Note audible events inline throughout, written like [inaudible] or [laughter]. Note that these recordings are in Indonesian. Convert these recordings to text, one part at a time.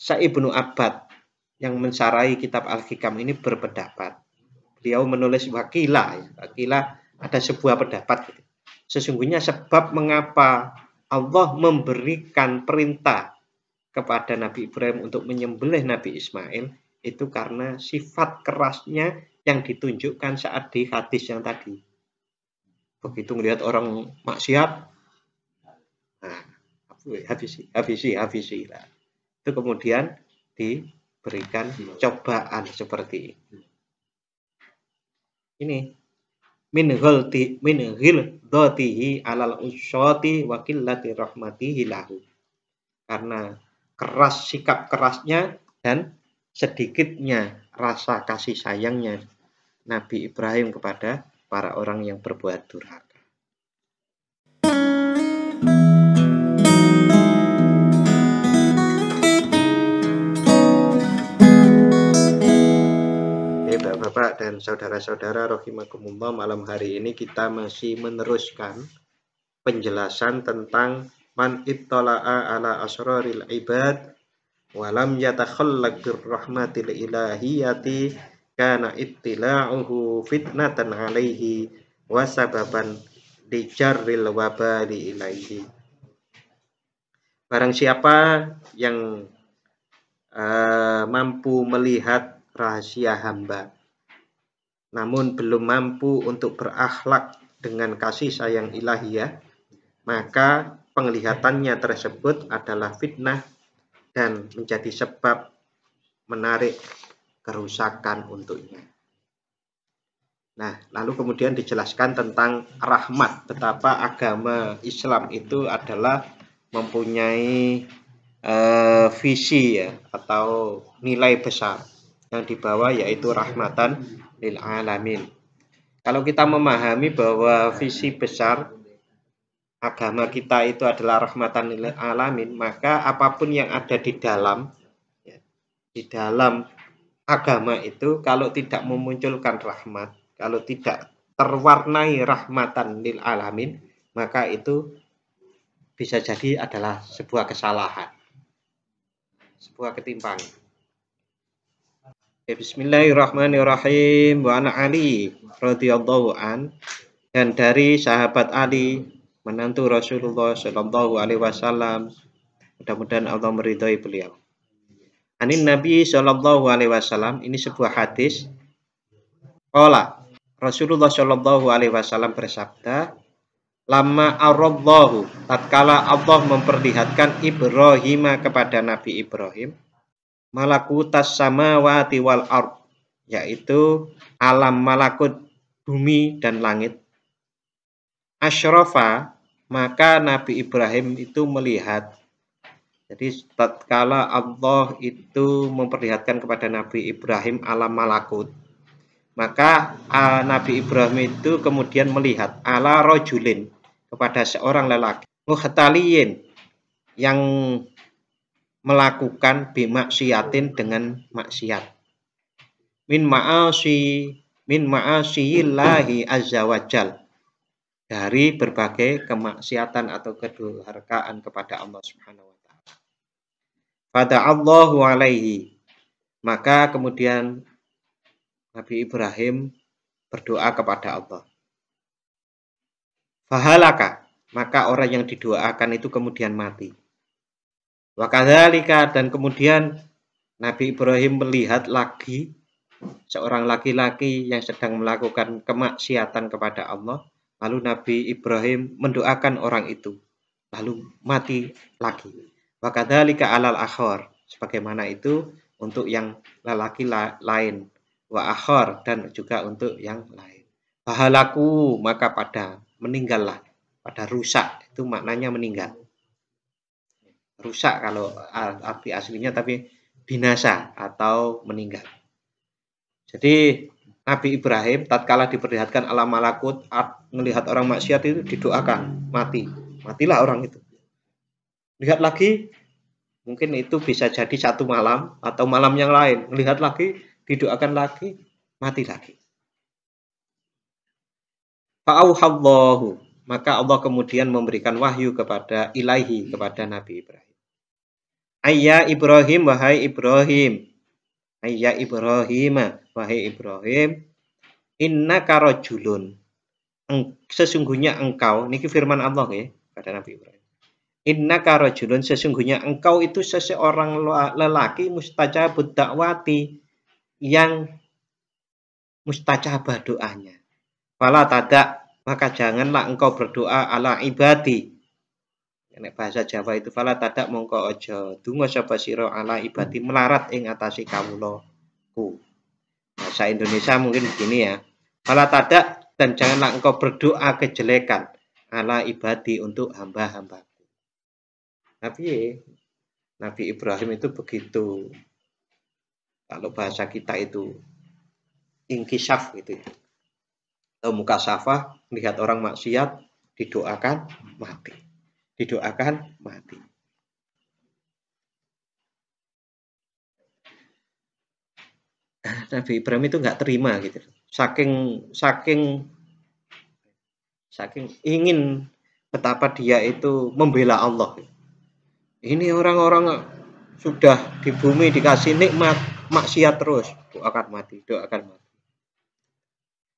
Sa'ibnu abad yang mensarai kitab Al-Hikam ini berpendapat. Beliau menulis wakila, ya. wakila ada sebuah pendapat. Gitu. Sesungguhnya sebab mengapa Allah memberikan perintah kepada Nabi Ibrahim untuk menyembelih Nabi Ismail itu karena sifat kerasnya yang ditunjukkan saat di hadis yang tadi. Begitu melihat orang maksiat, nah, habisi, habisi, habisi lah itu kemudian diberikan cobaan seperti ini. minhul min ghilti min alal usyati wa qillati rahmatihi hilahu Karena keras sikap kerasnya dan sedikitnya rasa kasih sayangnya Nabi Ibrahim kepada para orang yang berbuat durhaka. Bapak dan saudara-saudara rahimakumullah malam hari ini kita masih meneruskan penjelasan tentang man ittala'a ala asraril ibad walam yatakhallaq bir rahmatil ilahiyati kana ittila'uhu fitnatan alaihi wa sababan dijarril wabali ilaihi Barang siapa yang uh, mampu melihat rahasia hamba, namun belum mampu untuk berakhlak dengan kasih sayang ilahiyah, maka penglihatannya tersebut adalah fitnah dan menjadi sebab menarik kerusakan untuknya. Nah, lalu kemudian dijelaskan tentang rahmat, betapa agama Islam itu adalah mempunyai eh, visi ya atau nilai besar yang dibawa yaitu rahmatan lil alamin. Kalau kita memahami bahwa visi besar agama kita itu adalah rahmatan lil alamin, maka apapun yang ada di dalam ya, di dalam agama itu kalau tidak memunculkan rahmat, kalau tidak terwarnai rahmatan lil alamin, maka itu bisa jadi adalah sebuah kesalahan, sebuah ketimpangan. Ya, bismillahirrahmanirrahim wa ana Ali radhiyallahu an dan dari sahabat Ali menantu Rasulullah Shallallahu alaihi wasallam mudah-mudahan Allah meridhai beliau. Anin Nabi Shallallahu alaihi wasallam ini sebuah hadis Olah Rasulullah Shallallahu alaihi wasallam bersabda Lama arallahu tatkala Allah memperlihatkan Ibrahim kepada Nabi Ibrahim malakutas samawati wal ard yaitu alam malakut bumi dan langit asyrafa maka Nabi Ibrahim itu melihat jadi tatkala Allah itu memperlihatkan kepada Nabi Ibrahim alam malakut maka Nabi Ibrahim itu kemudian melihat ala rojulin kepada seorang lelaki muhtaliyin yang melakukan bimaksiatin dengan maksiat. Min ma'asi min ma'asiyillahi azza wajal. Dari berbagai kemaksiatan atau kedurhakaan kepada Allah Subhanahu wa taala. Pada Allahu alaihi. Maka kemudian Nabi Ibrahim berdoa kepada Allah. Fahalaka, maka orang yang didoakan itu kemudian mati. Wakadhalika dan kemudian Nabi Ibrahim melihat lagi seorang laki-laki yang sedang melakukan kemaksiatan kepada Allah. Lalu Nabi Ibrahim mendoakan orang itu. Lalu mati lagi. Wakadhalika alal akhor. Sebagaimana itu untuk yang lelaki lain. Wa akhor dan juga untuk yang lain. Bahalaku maka pada meninggallah. Pada rusak itu maknanya meninggal rusak kalau arti aslinya tapi binasa atau meninggal. Jadi Nabi Ibrahim tatkala diperlihatkan alam malakut melihat orang maksiat itu didoakan mati. Matilah orang itu. Lihat lagi mungkin itu bisa jadi satu malam atau malam yang lain. Melihat lagi, didoakan lagi, mati lagi. Fa'auhallahu maka Allah kemudian memberikan wahyu kepada ilahi kepada Nabi Ibrahim. Ayah Ibrahim, wahai Ibrahim. Ayah Ibrahim, wahai Ibrahim. Inna karojulun. Sesungguhnya engkau, niki firman Allah ya, pada Nabi Ibrahim. Inna karojulun, sesungguhnya engkau itu seseorang lelaki mustajabud dakwati yang mustajabah doanya. Fala tadak, maka janganlah engkau berdoa ala ibadi Nek bahasa Jawa itu fala tadak mongko ojo. Dungo sapa siro ala ibati melarat ing atase kawula ku. Bahasa Indonesia mungkin begini ya. Fala tadak dan janganlah engkau berdoa kejelekan ala ibadi untuk hamba-hambaku. Nabi Nabi Ibrahim itu begitu. Kalau bahasa kita itu ingkisaf gitu ya. Atau muka safah, melihat orang maksiat, didoakan mati didoakan mati. Nabi Ibrahim itu nggak terima gitu. Saking saking saking ingin betapa dia itu membela Allah. Ini orang-orang sudah di bumi dikasih nikmat maksiat terus doakan mati, doakan mati.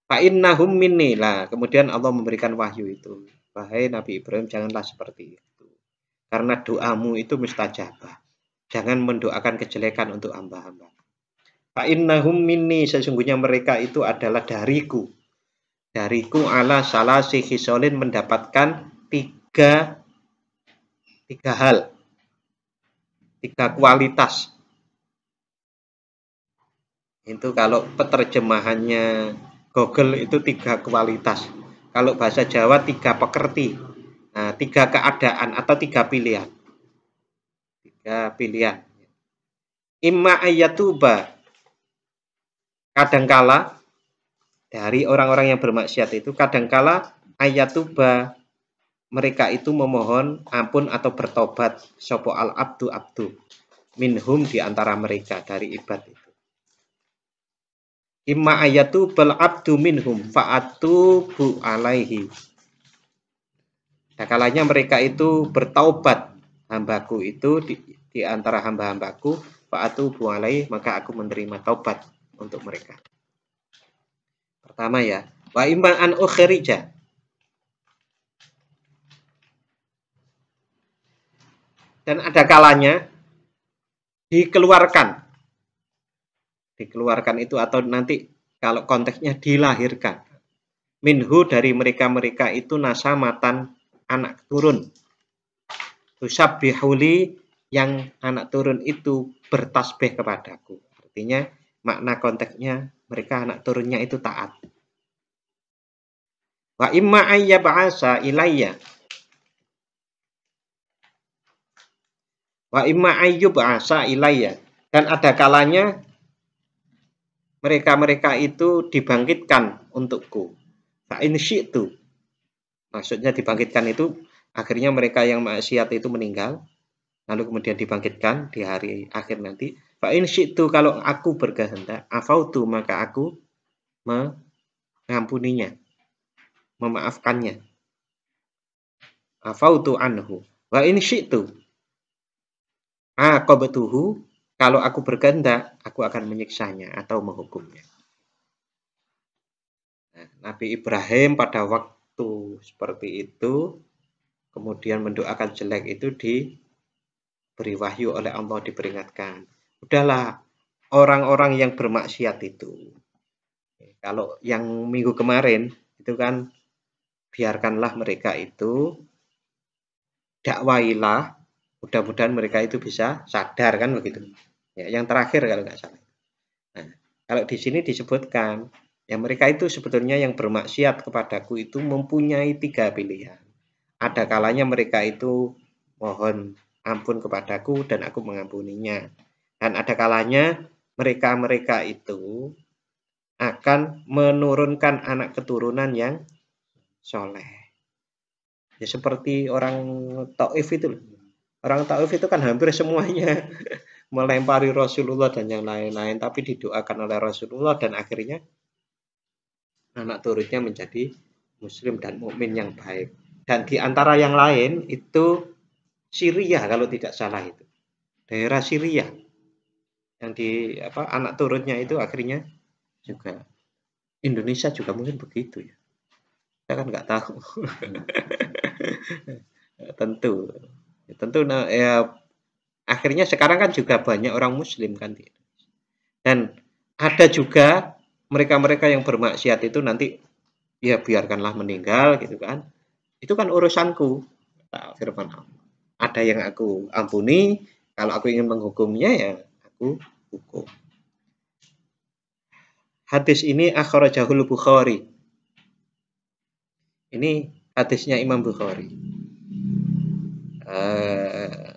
Fa innahum minni lah. Kemudian Allah memberikan wahyu itu. Wahai Nabi Ibrahim, janganlah seperti itu. Karena doamu itu mustajabah. Jangan mendoakan kejelekan untuk hamba-hamba. Fa'innahum minni, sesungguhnya mereka itu adalah dariku. Dariku ala salah si hisolin mendapatkan tiga, tiga hal. Tiga kualitas. Itu kalau penerjemahannya Google itu tiga kualitas kalau bahasa Jawa tiga pekerti, nah, tiga keadaan atau tiga pilihan. Tiga pilihan. Imma ayatuba. Kadangkala dari orang-orang yang bermaksiat itu kadangkala ayatuba mereka itu memohon ampun atau bertobat sopo al abdu abdu minhum di antara mereka dari ibadah Imma ayatu bal abdu minhum fa'atu bu alaihi. Nah, kalanya mereka itu bertaubat hambaku itu di, di antara hamba-hambaku fa'atu bu alaihi maka aku menerima taubat untuk mereka. Pertama ya, wa imma an ukhrija. Dan ada kalanya dikeluarkan dikeluarkan itu atau nanti kalau konteksnya dilahirkan. Minhu dari mereka-mereka itu nasamatan anak turun. Tusabbihuli yang anak turun itu bertasbih kepadaku. Artinya makna konteksnya mereka anak turunnya itu taat. Wa imma ayyab'asa ilayya. Wa imma ayyub'asa ilayya. Dan ada kalanya mereka-mereka itu dibangkitkan untukku. Fa'in syi'tu. Maksudnya dibangkitkan itu akhirnya mereka yang maksiat itu meninggal. Lalu kemudian dibangkitkan di hari akhir nanti. Fa'in syi'tu kalau aku berkehendak. Afautu maka aku mengampuninya. Memaafkannya. Afautu anhu. Wa in syi'tu. Aqabtuhu kalau aku berganda, aku akan menyiksanya atau menghukumnya. Nah, Nabi Ibrahim pada waktu seperti itu kemudian mendoakan jelek itu diberi wahyu oleh Allah diperingatkan. Udahlah, orang-orang yang bermaksiat itu. Kalau yang minggu kemarin itu kan biarkanlah mereka itu dakwailah, mudah-mudahan mereka itu bisa sadar kan begitu ya, yang terakhir kalau nggak salah. Nah, kalau di sini disebutkan, ya mereka itu sebetulnya yang bermaksiat kepadaku itu mempunyai tiga pilihan. Ada kalanya mereka itu mohon ampun kepadaku dan aku mengampuninya. Dan ada kalanya mereka-mereka itu akan menurunkan anak keturunan yang soleh. Ya seperti orang Taif itu. Orang Taif itu kan hampir semuanya [laughs] melempari Rasulullah dan yang lain-lain tapi didoakan oleh Rasulullah dan akhirnya anak turutnya menjadi muslim dan mukmin yang baik dan di antara yang lain itu Syria kalau tidak salah itu daerah Syria yang di apa anak turutnya itu akhirnya juga Indonesia juga mungkin begitu ya kita kan nggak tahu hmm. [laughs] tentu tentu nah, ya Akhirnya sekarang kan juga banyak orang muslim kan. Dan ada juga mereka-mereka yang bermaksiat itu nanti ya biarkanlah meninggal gitu kan. Itu kan urusanku. Firman Allah. Ada yang aku ampuni, kalau aku ingin menghukumnya ya aku hukum. Hadis ini akhrajahul Bukhari. Ini hadisnya Imam Bukhari. Uh,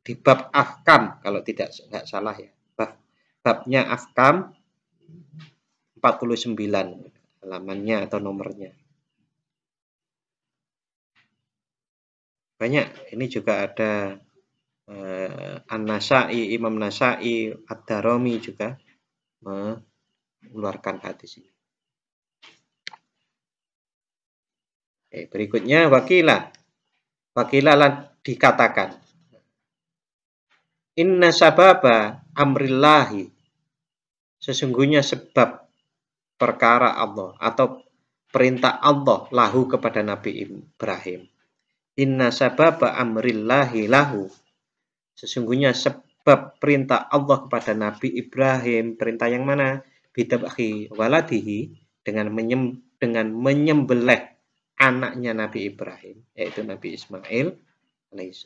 di bab afkam kalau tidak nggak salah ya bab babnya ahkam 49 halamannya atau nomornya banyak ini juga ada eh, An-Nasai Imam Nasai ad juga mengeluarkan hadis ini Oke, berikutnya wakilah wakilah dikatakan Inna sababa amrillahi. Sesungguhnya sebab perkara Allah atau perintah Allah lahu kepada Nabi Ibrahim. Inna sababa amrillahi lahu. Sesungguhnya sebab perintah Allah kepada Nabi Ibrahim. Perintah yang mana? Bidabakhi waladihi. Dengan, menyem, dengan menyembelih anaknya Nabi Ibrahim. Yaitu Nabi Ismail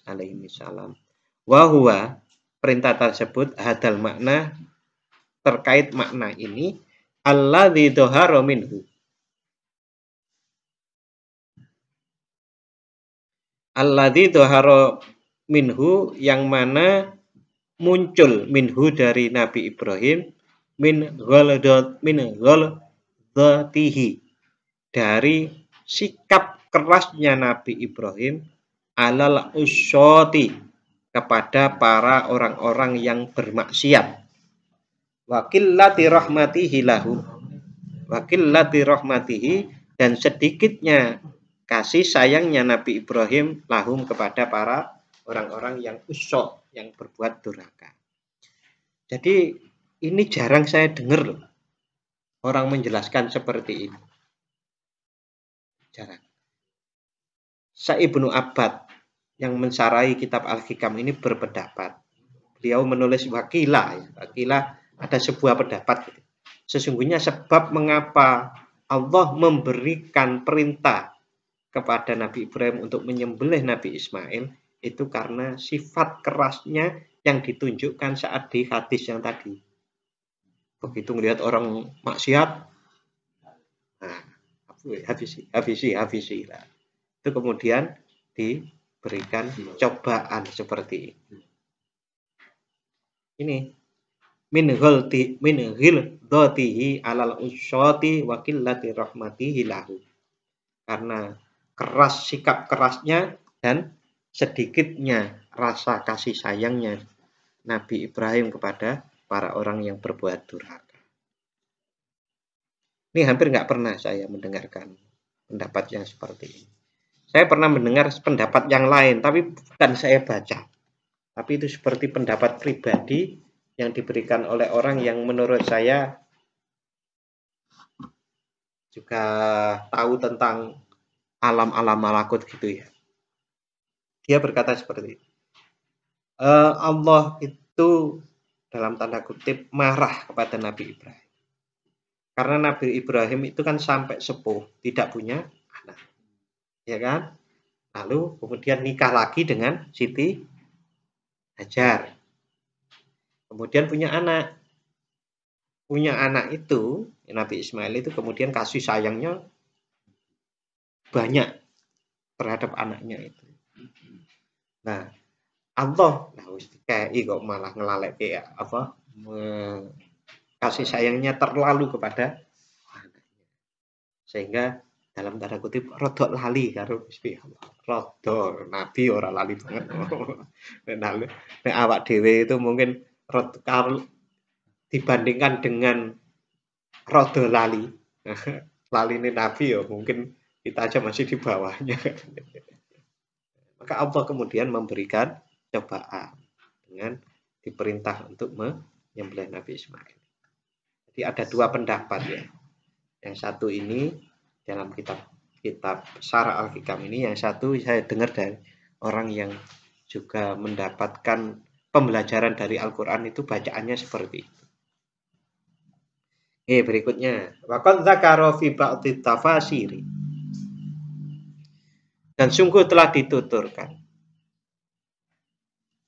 alaihissalam. Wahuwa perintah tersebut hadal makna terkait makna ini Allah di minhu Allah doharo minhu yang mana muncul minhu dari Nabi Ibrahim min goldot min gholdotihi dari sikap kerasnya Nabi Ibrahim alal usoti kepada para orang-orang yang bermaksiat. Wakillati rahmatihi lahu. Wakillati rahmatihi dan sedikitnya kasih sayangnya Nabi Ibrahim lahum kepada para orang-orang yang usok, yang berbuat durhaka. Jadi ini jarang saya dengar loh. Orang menjelaskan seperti ini. Jarang. Sa'ibnu abad yang mensarai kitab Al-Hikam ini berpendapat. Beliau menulis wakilah, ya. wakilah ada sebuah pendapat. Gitu. Sesungguhnya sebab mengapa Allah memberikan perintah kepada Nabi Ibrahim untuk menyembelih Nabi Ismail itu karena sifat kerasnya yang ditunjukkan saat di hadis yang tadi. Begitu melihat orang maksiat, nah, habisi, habisi, habisi. Lah. Itu kemudian di berikan cobaan seperti ini. Ini min ghalti min ghilzatihi alal usyati wa qillati rahmatihi lahu. Karena keras sikap kerasnya dan sedikitnya rasa kasih sayangnya Nabi Ibrahim kepada para orang yang berbuat durhaka. Ini hampir nggak pernah saya mendengarkan pendapatnya seperti ini. Saya pernah mendengar pendapat yang lain, tapi bukan saya baca. Tapi itu seperti pendapat pribadi yang diberikan oleh orang yang menurut saya juga tahu tentang alam-alam malakut gitu ya. Dia berkata seperti E, Allah itu dalam tanda kutip marah kepada Nabi Ibrahim. Karena Nabi Ibrahim itu kan sampai sepuh, tidak punya ya kan? Lalu kemudian nikah lagi dengan Siti Hajar. Kemudian punya anak. Punya anak itu, Nabi Ismail itu kemudian kasih sayangnya banyak terhadap anaknya itu. Nah, Allah nah wis dikai kok malah ngelalek ya apa kasih sayangnya terlalu kepada anaknya. Sehingga dalam tanda kutip rodok lali karo Gusti Allah. Rodok nabi ora lali banget. [laughs] Nek awak dhewe itu mungkin rod, dibandingkan dengan rodo lali. [laughs] lali ini nabi ya mungkin kita aja masih di bawahnya. [laughs] Maka Allah kemudian memberikan cobaan dengan diperintah untuk menyembelih Nabi Ismail. Jadi ada dua pendapat ya. Yang satu ini dalam kitab kitab Syarah Al-Hikam ini yang satu saya dengar dari orang yang juga mendapatkan pembelajaran dari Al-Quran itu bacaannya seperti itu. Oke, berikutnya. Wakon zakaro fi tafasiri. Dan sungguh telah dituturkan.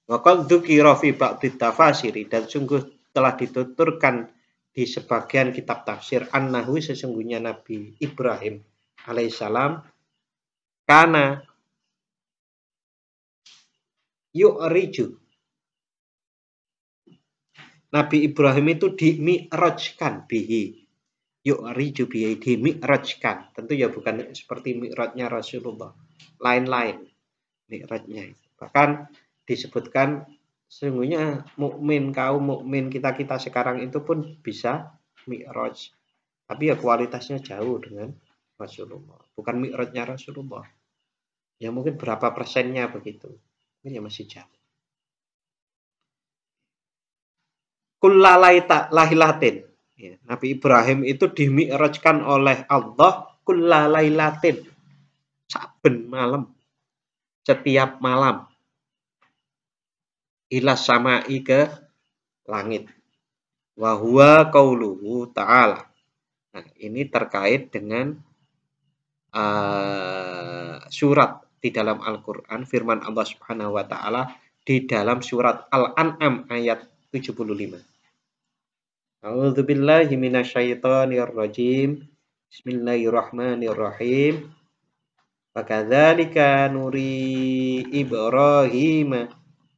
Wakon dukiro fi tafasiri. Dan sungguh telah dituturkan di sebagian kitab tafsir an annahu sesungguhnya Nabi Ibrahim alaihissalam karena yu'riju Nabi Ibrahim itu dimi'rajkan bihi yu'riju bihi dimi'rajkan tentu ya bukan seperti mi'rajnya Rasulullah lain-lain mi'rajnya bahkan disebutkan sesungguhnya mukmin kaum mukmin kita kita sekarang itu pun bisa mi'raj tapi ya kualitasnya jauh dengan Rasulullah bukan mi'rajnya Rasulullah ya mungkin berapa persennya begitu ini ya masih jauh kullalaita lahilatin ya, Nabi Ibrahim itu dimi'rajkan oleh Allah kullalailatin saben malam setiap malam ilas sama'i ke langit. Wahua kauluhu ta'ala. Nah, ini terkait dengan uh, surat di dalam Al-Quran, firman Allah Subhanahu wa Ta'ala di dalam surat Al-An'am ayat 75. A'udzubillahi minasyaitonirrajim. Bismillahirrahmanirrahim. Fakadzalika nuri Ibrahim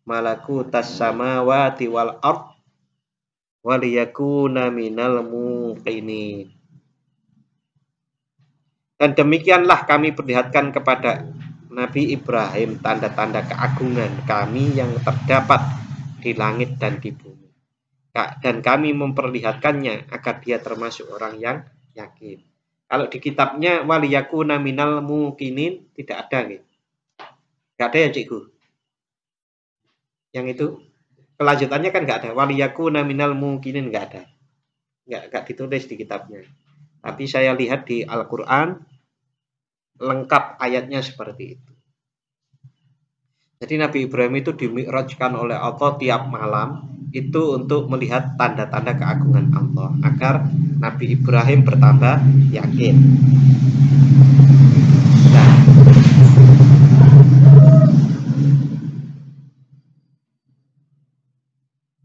sama samawati wal ard waliyaku naminal muqinin. Dan demikianlah kami perlihatkan kepada Nabi Ibrahim tanda-tanda keagungan kami yang terdapat di langit dan di bumi. Dan kami memperlihatkannya agar dia termasuk orang yang yakin. Kalau di kitabnya waliyaku naminal muqinin tidak ada nih. ada ya cikgu? yang itu kelanjutannya kan nggak ada waliyakuna minal mungkinin nggak ada nggak nggak ditulis di kitabnya tapi saya lihat di Al-Quran lengkap ayatnya seperti itu jadi Nabi Ibrahim itu dimikrajkan oleh Allah tiap malam itu untuk melihat tanda-tanda keagungan Allah agar Nabi Ibrahim bertambah yakin.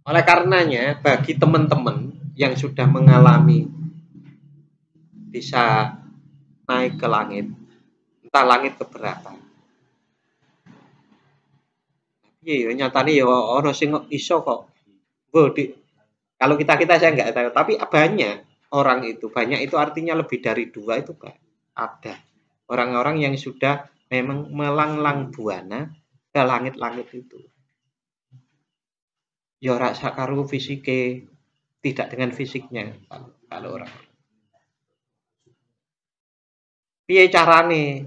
Oleh karenanya, bagi teman-teman yang sudah mengalami bisa naik ke langit, entah langit keberapa. Iya, iya nyatanya ya ono sing iso kok. bodi kalau kita kita saya nggak tahu, tapi banyak orang itu banyak itu artinya lebih dari dua itu kan ada orang-orang yang sudah memang melanglang buana ke langit-langit itu ya ora sakaru fisike tidak dengan fisiknya kalau orang piye carane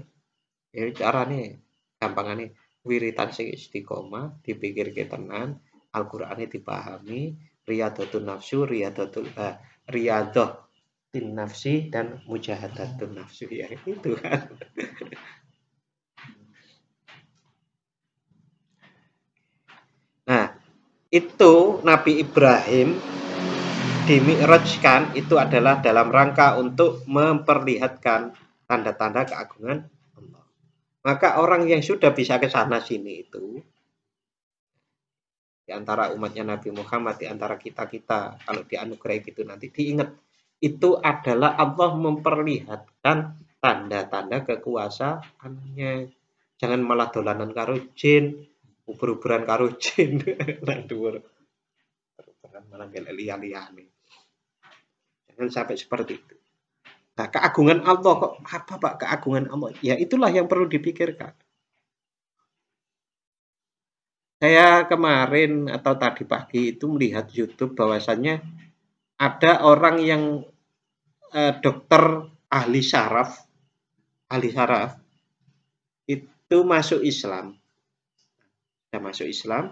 ya carane gampangane wiritan sing istiqomah dipikirke tenan Al-Qur'ane dipahami riyadhatun nafsu riyadhatul uh, eh, riyadhah tin nafsi dan mujahadatun nafsu ya itu kan [laughs] itu Nabi Ibrahim dimi'rajkan itu adalah dalam rangka untuk memperlihatkan tanda-tanda keagungan Allah. Maka orang yang sudah bisa ke sana sini itu di antara umatnya Nabi Muhammad, di antara kita-kita, kalau dianugerahi gitu nanti diingat itu adalah Allah memperlihatkan tanda-tanda kekuasaannya. Jangan malah dolanan karo jin, ubur-uburan karo jin [laughs] nang dhuwur ubur-uburan malah gelek liyane jangan sampai seperti itu nah keagungan Allah kok apa Pak keagungan Allah ya itulah yang perlu dipikirkan saya kemarin atau tadi pagi itu melihat YouTube bahwasannya ada orang yang eh, dokter ahli saraf ahli saraf itu masuk Islam sudah masuk Islam,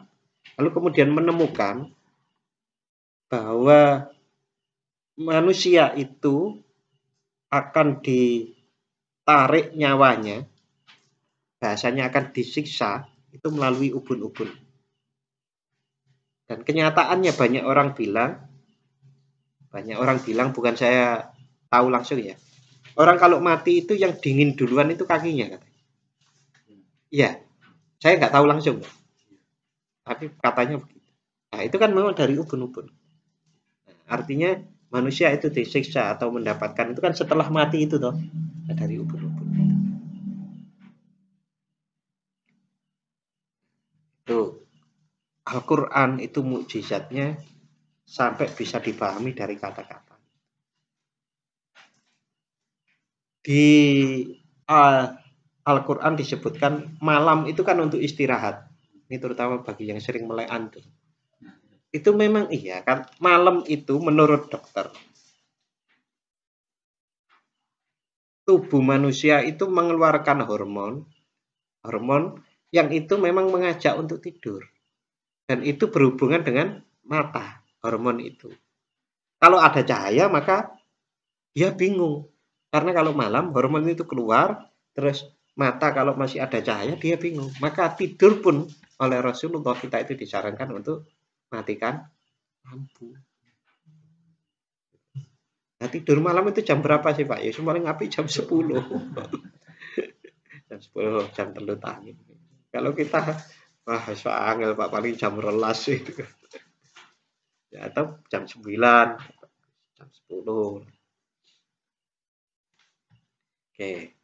lalu kemudian menemukan bahwa manusia itu akan ditarik nyawanya, bahasanya akan disiksa itu melalui ubun-ubun. Dan kenyataannya banyak orang bilang, banyak orang bilang bukan saya tahu langsung ya. Orang kalau mati itu yang dingin duluan itu kakinya ya Iya, saya nggak tahu langsung tapi katanya begitu nah itu kan memang dari ubun-ubun nah, artinya manusia itu disiksa atau mendapatkan itu kan setelah mati itu toh nah, dari ubun-ubun itu. Tuh, Al-Quran itu mukjizatnya sampai bisa dipahami dari kata-kata. Di uh, Al-Quran disebutkan malam itu kan untuk istirahat ini terutama bagi yang sering melek antum itu memang iya kan malam itu menurut dokter tubuh manusia itu mengeluarkan hormon hormon yang itu memang mengajak untuk tidur dan itu berhubungan dengan mata hormon itu kalau ada cahaya maka dia bingung karena kalau malam hormon itu keluar terus mata kalau masih ada cahaya dia bingung maka tidur pun oleh Rasulullah kita itu disarankan untuk matikan lampu. Nah, tidur malam itu jam berapa sih Pak? Ya paling api jam 10. [laughs] jam 10, jam telu tangi. Kalau kita wah so angel Pak paling jam rolas sih. ya atau jam 9, jam 10. Oke.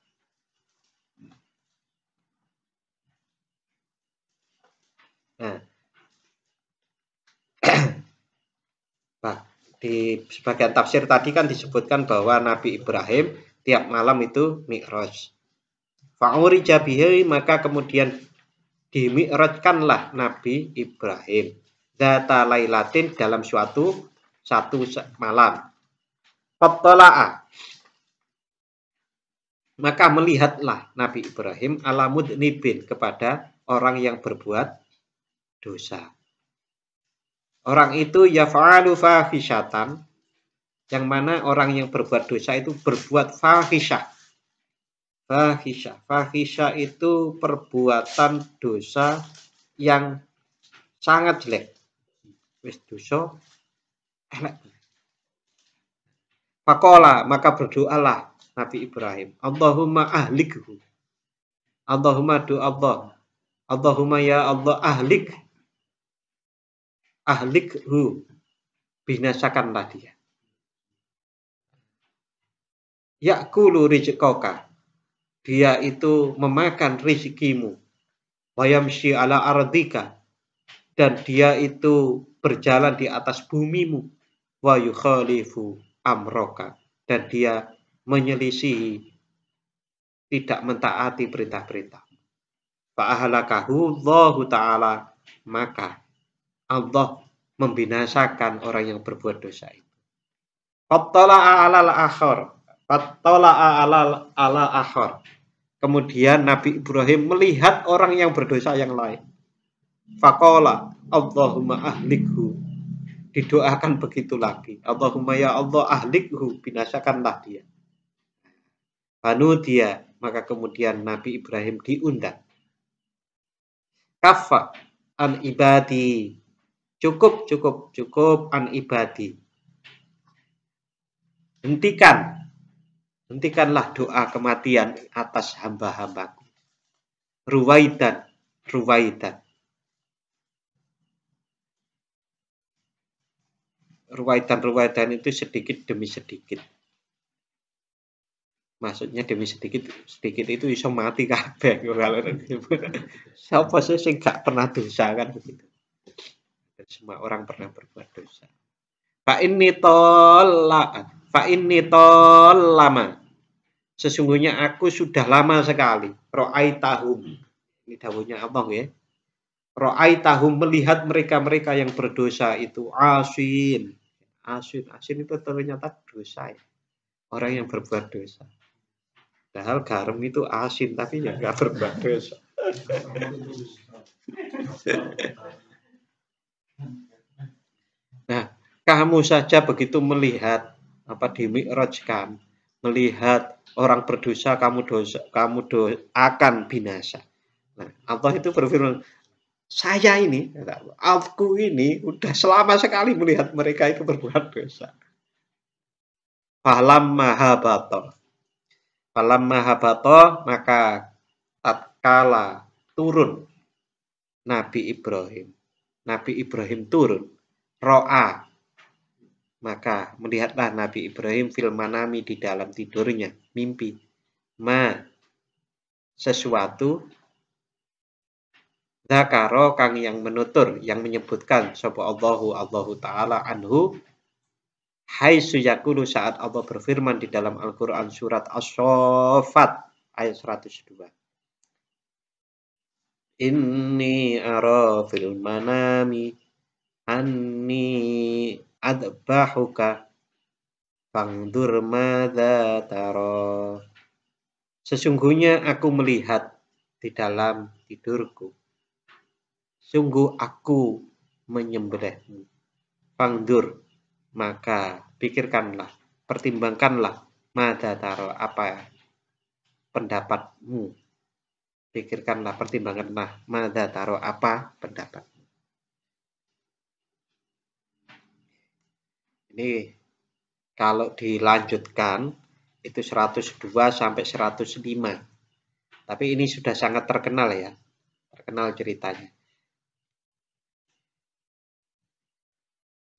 di sebagian tafsir tadi kan disebutkan bahwa Nabi Ibrahim tiap malam itu mi'raj. Fa'uri jabihi maka kemudian dimi'rajkanlah Nabi Ibrahim. Data Latin dalam suatu satu malam. Fattala'a. Maka melihatlah Nabi Ibrahim alamud mudnibin kepada orang yang berbuat dosa. Orang itu yaf'alu fahisyatan. Yang mana orang yang berbuat dosa itu berbuat fahishah, fahishah, fahishah itu perbuatan dosa yang sangat jelek. Wis dosa elek. Pakola, maka berdoalah Nabi Ibrahim. Allahumma ahlikhu. Allahumma doa Allah. Allahumma ya Allah ahlik ahlikhu binasakanlah dia yakulu rizqaka dia itu memakan rizkimu wayamshi ala ardika dan dia itu berjalan di atas bumimu wa yukhalifu amroka dan dia menyelisihi tidak mentaati perintah-perintah fa'ahalakahu Allah ta'ala maka Allah membinasakan orang yang berbuat dosa itu. Fattala'a alal akhor. Fattala'a alal ala akhor. Kemudian Nabi Ibrahim melihat orang yang berdosa yang lain. Fakola Allahumma ahlikhu. Didoakan begitu lagi. Allahumma ya Allah ahlikhu. Binasakanlah dia. Banu dia. Maka kemudian Nabi Ibrahim diundang. Kafa an ibadi Cukup, cukup, cukup an ibadi. Hentikan. Hentikanlah doa kematian atas hamba-hambaku. Ruwaitan, ruwaitan. Ruwaitan-ruwaitan itu sedikit demi sedikit maksudnya demi sedikit sedikit itu iso mati kabeh [laughs] kalau siapa sih sing gak pernah dosa kan begitu semua orang pernah berbuat dosa. Fa ini tola, fa ini tolama. Sesungguhnya aku sudah lama sekali. Ro'aitahum. Ini dawuhnya Allah ya. Ro'aitahum melihat mereka-mereka yang berdosa itu. Asin. Asin. Asin itu ternyata dosa ya. Orang yang berbuat dosa. Padahal garam itu asin, tapi ya berbuat dosa. [laughs] kamu saja begitu melihat apa di Mi'raj kami, melihat orang berdosa kamu dosa kamu dosa, akan binasa. Nah, Allah itu berfirman, saya ini, aku ini udah selama sekali melihat mereka itu berbuat dosa. Falam mahabato. Falam mahabato, maka tatkala turun Nabi Ibrahim. Nabi Ibrahim turun. Ro'a, maka melihatlah Nabi Ibrahim fil manami di dalam tidurnya, mimpi. Ma, sesuatu Zakaro kang yang menutur, yang menyebutkan sapa Allahu Allahu taala anhu Hai suyakulu saat Allah berfirman di dalam Al-Quran surat As-Sofat ayat 102. Inni ara fil manami anni adbahuka fangdur madza taro Sesungguhnya aku melihat di dalam tidurku sungguh aku menyembelihmu fangdur maka pikirkanlah pertimbangkanlah mada taro apa pendapatmu pikirkanlah pertimbangkanlah mada taro apa pendapatmu Ini kalau dilanjutkan itu 102 sampai 105. Tapi ini sudah sangat terkenal ya. Terkenal ceritanya.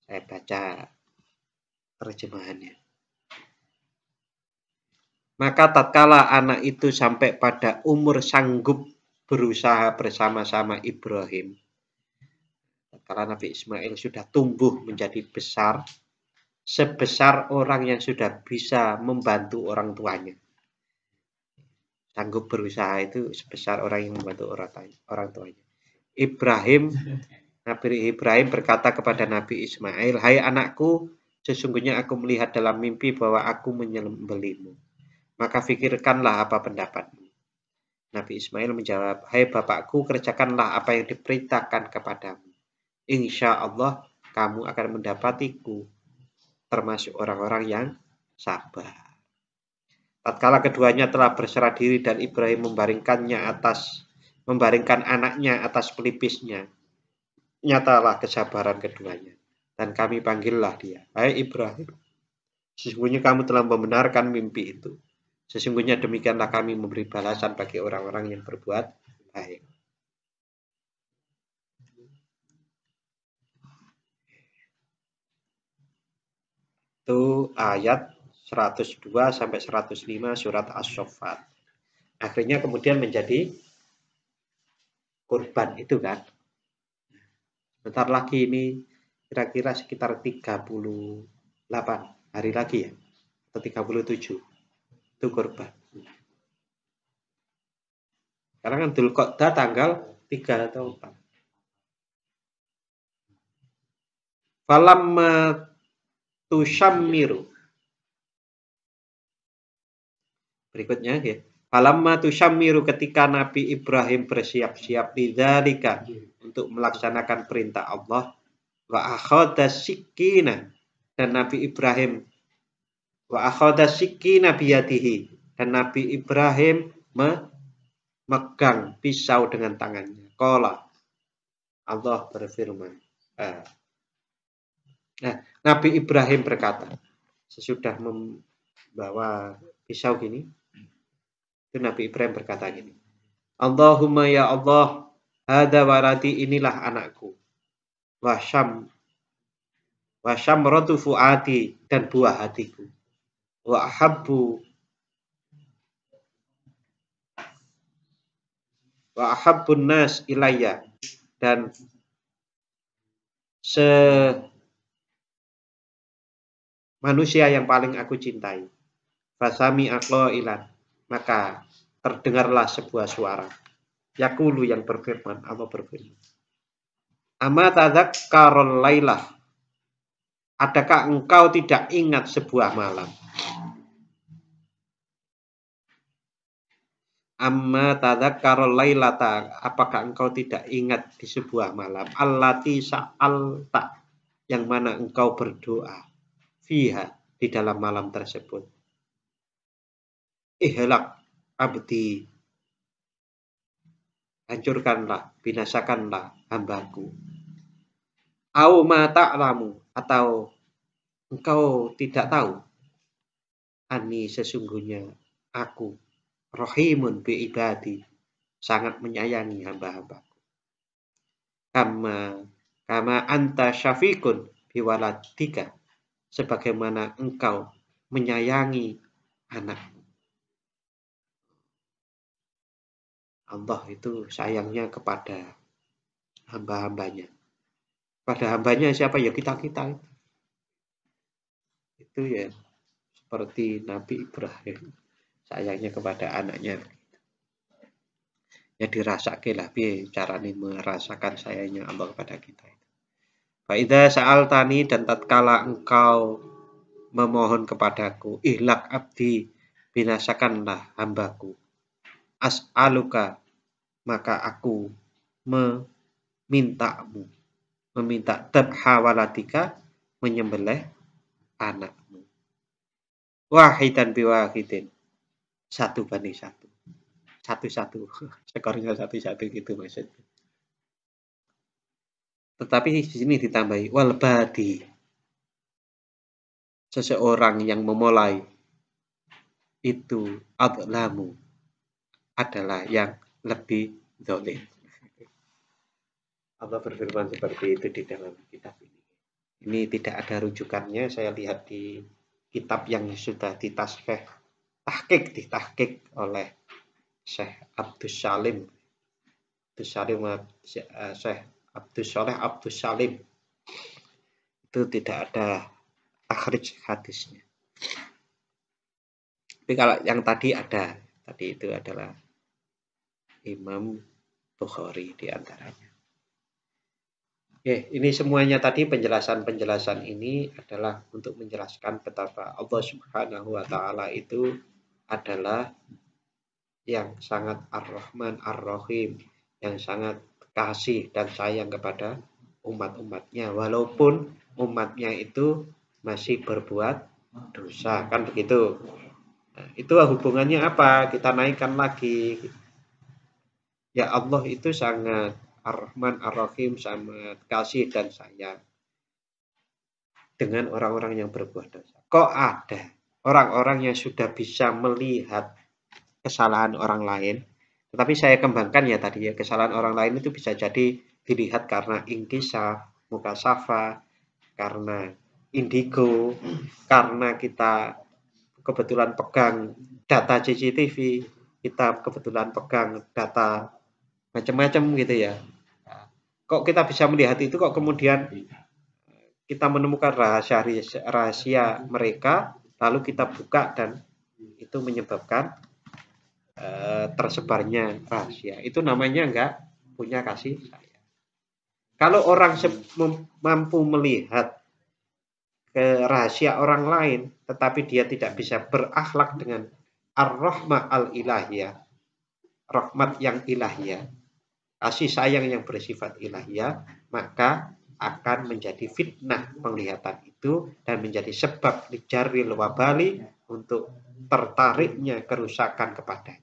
Saya baca terjemahannya. Maka tatkala anak itu sampai pada umur sanggup berusaha bersama-sama Ibrahim. karena Nabi Ismail sudah tumbuh menjadi besar, sebesar orang yang sudah bisa membantu orang tuanya. Sanggup berusaha itu sebesar orang yang membantu orang tuanya. Ibrahim, [laughs] Nabi Ibrahim berkata kepada Nabi Ismail, Hai anakku, sesungguhnya aku melihat dalam mimpi bahwa aku menyembelimu. Maka pikirkanlah apa pendapatmu. Nabi Ismail menjawab, Hai bapakku, kerjakanlah apa yang diperintahkan kepadamu. Insya Allah, kamu akan mendapatiku termasuk orang-orang yang sabar. Tatkala keduanya telah berserah diri dan Ibrahim membaringkannya atas membaringkan anaknya atas pelipisnya. Nyatalah kesabaran keduanya dan kami panggillah dia. Hai Ibrahim, sesungguhnya kamu telah membenarkan mimpi itu. Sesungguhnya demikianlah kami memberi balasan bagi orang-orang yang berbuat baik. itu ayat 102 sampai 105 surat As-Saffat. Akhirnya kemudian menjadi kurban itu kan. Bentar lagi ini kira-kira sekitar 38 hari lagi ya atau 37 itu kurban. Sekarang kan Dzulqa'dah tanggal 3 atau 4. Falamma tusyammiru. Berikutnya ya. Falamma tusyammiru ketika Nabi Ibrahim bersiap-siap bidzalika untuk melaksanakan perintah Allah wa akhadha sikina dan Nabi Ibrahim wa akhadha sikina biyadihi dan Nabi Ibrahim memegang pisau dengan tangannya. Qala Allah berfirman. Eh, Nah, Nabi Ibrahim berkata, sesudah membawa pisau gini, itu Nabi Ibrahim berkata gini, Allahumma ya Allah, hada warati inilah anakku, wasyam, wasyam rotu fuati dan buah hatiku, wa habbu wa nas ilayya dan se manusia yang paling aku cintai. Fasami aklo ilan, maka terdengarlah sebuah suara. Yakulu yang berfirman, Allah berfirman. Ama tadak karol Adakah engkau tidak ingat sebuah malam? Amma tadakkarul tak. apakah engkau tidak ingat di sebuah malam allati tak yang mana engkau berdoa fiha di dalam malam tersebut. Ihlak abdi hancurkanlah, binasakanlah hambaku. Au ma ta'lamu atau engkau tidak tahu. Ani sesungguhnya aku rohimun bi ibadi sangat menyayangi hamba-hambaku. Kama kama anta syafikun biwaladika sebagaimana engkau menyayangi anak, Allah itu sayangnya kepada hamba-hambanya. Pada hambanya siapa ya kita-kita itu. Itu ya seperti Nabi Ibrahim sayangnya kepada anaknya. Ya dirasakilah bi ini merasakan sayangnya Allah kepada kita. Faida Sa'al Tani dan tatkala engkau memohon kepadaku, ihlak abdi, binasakanlah hambaku. As'aluka, maka aku memintamu. Meminta dabha menyembelih anakmu. Wahidan biwahidin. Satu banding satu. Satu-satu. Skornya [laughs] satu-satu gitu maksudnya. Tetapi di sini ditambahi wal Seseorang yang memulai itu adlamu adalah yang lebih zalim. Allah berfirman seperti itu di dalam kitab ini. Ini tidak ada rujukannya, saya lihat di kitab yang sudah ditasfeh tahkik ditahkik oleh Syekh Abdus Salim Abdus Salim eh, Syekh Abdus Soleh Abdus Salim itu tidak ada takhrij hadisnya tapi kalau yang tadi ada tadi itu adalah Imam Bukhari diantaranya Oke, ini semuanya tadi penjelasan-penjelasan ini adalah untuk menjelaskan betapa Allah Subhanahu wa taala itu adalah yang sangat Ar-Rahman Ar-Rahim, yang sangat kasih dan sayang kepada umat-umatnya walaupun umatnya itu masih berbuat dosa kan begitu nah, itu hubungannya apa kita naikkan lagi ya Allah itu sangat Ar-Rahman Ar-Rahim sangat kasih dan sayang dengan orang-orang yang berbuat dosa kok ada orang-orang yang sudah bisa melihat kesalahan orang lain tetapi saya kembangkan ya tadi ya, kesalahan orang lain itu bisa jadi dilihat karena muka Safa, karena indigo, karena kita kebetulan pegang data CCTV, kita kebetulan pegang data macam-macam gitu ya. Kok kita bisa melihat itu kok kemudian kita menemukan rahasia rahasia mereka lalu kita buka dan itu menyebabkan Eh, tersebarnya rahasia. Itu namanya enggak punya kasih sayang. Kalau orang mampu melihat ke rahasia orang lain, tetapi dia tidak bisa berakhlak dengan ar-rahmah al-ilahiyah, rahmat yang ilahiyah, kasih sayang yang bersifat ilahiyah, maka akan menjadi fitnah penglihatan itu dan menjadi sebab dijaril wabali untuk tertariknya kerusakan kepadanya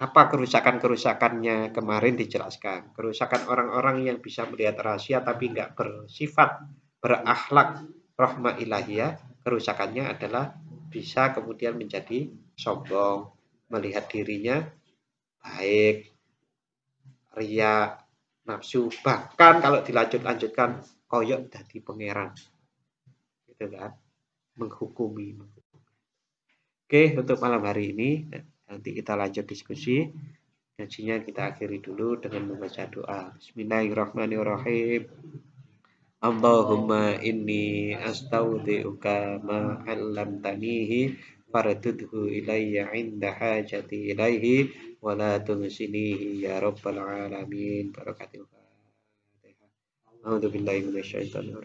apa kerusakan-kerusakannya kemarin dijelaskan. Kerusakan orang-orang yang bisa melihat rahasia tapi nggak bersifat berakhlak rahma ilahiyah, kerusakannya adalah bisa kemudian menjadi sombong, melihat dirinya baik, ria, nafsu, bahkan kalau dilanjut-lanjutkan koyok jadi pangeran. Gitu kan? Menghukumi. Oke, untuk malam hari ini Nanti kita lanjut diskusi. Ngajinya kita akhiri dulu dengan membaca doa. Bismillahirrahmanirrahim. Allahumma inni astaudi'uka ma 'allamtanihi faradudhu ilayya 'inda hajati ilayhi wa la tunsinihi ya rabbal alamin barakatil Fatiha. A'udzu billahi minasyaitonir